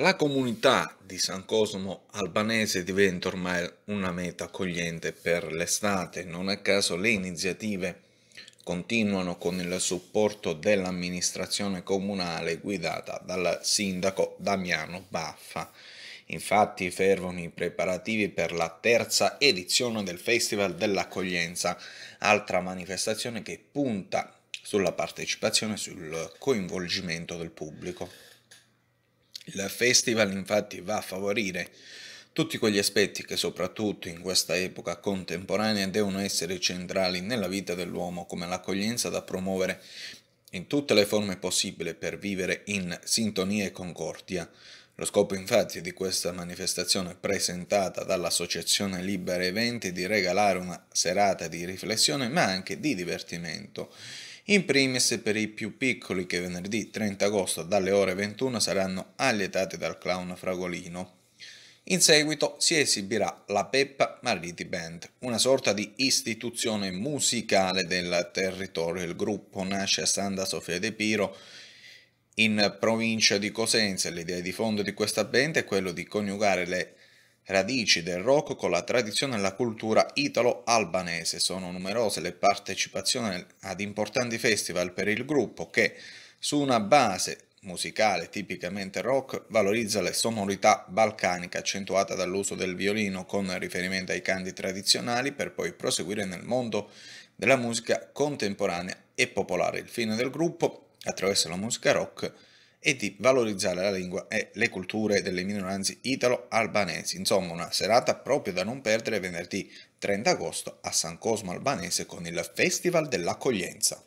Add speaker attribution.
Speaker 1: La comunità di San Cosmo albanese diventa ormai una meta accogliente per l'estate, non a caso le iniziative continuano con il supporto dell'amministrazione comunale guidata dal sindaco Damiano Baffa. Infatti fervono i preparativi per la terza edizione del Festival dell'Accoglienza, altra manifestazione che punta sulla partecipazione e sul coinvolgimento del pubblico. Il festival infatti va a favorire tutti quegli aspetti che soprattutto in questa epoca contemporanea devono essere centrali nella vita dell'uomo come l'accoglienza da promuovere in tutte le forme possibili per vivere in sintonia e concordia. Lo scopo infatti di questa manifestazione presentata dall'Associazione Libera Eventi è di regalare una serata di riflessione ma anche di divertimento in primis per i più piccoli che venerdì 30 agosto dalle ore 21 saranno allietati dal clown Fragolino. In seguito si esibirà la Peppa Mariti Band, una sorta di istituzione musicale del territorio. Il gruppo nasce a Santa Sofia de Piro in provincia di Cosenza. L'idea di fondo di questa band è quella di coniugare le radici del rock con la tradizione e la cultura italo-albanese. Sono numerose le partecipazioni ad importanti festival per il gruppo che, su una base musicale tipicamente rock, valorizza le sonorità balcaniche accentuata dall'uso del violino con riferimento ai canti tradizionali per poi proseguire nel mondo della musica contemporanea e popolare. Il fine del gruppo, attraverso la musica rock, e di valorizzare la lingua e le culture delle minoranze italo-albanesi. Insomma, una serata proprio da non perdere venerdì 30 agosto a San Cosmo Albanese con il Festival dell'Accoglienza.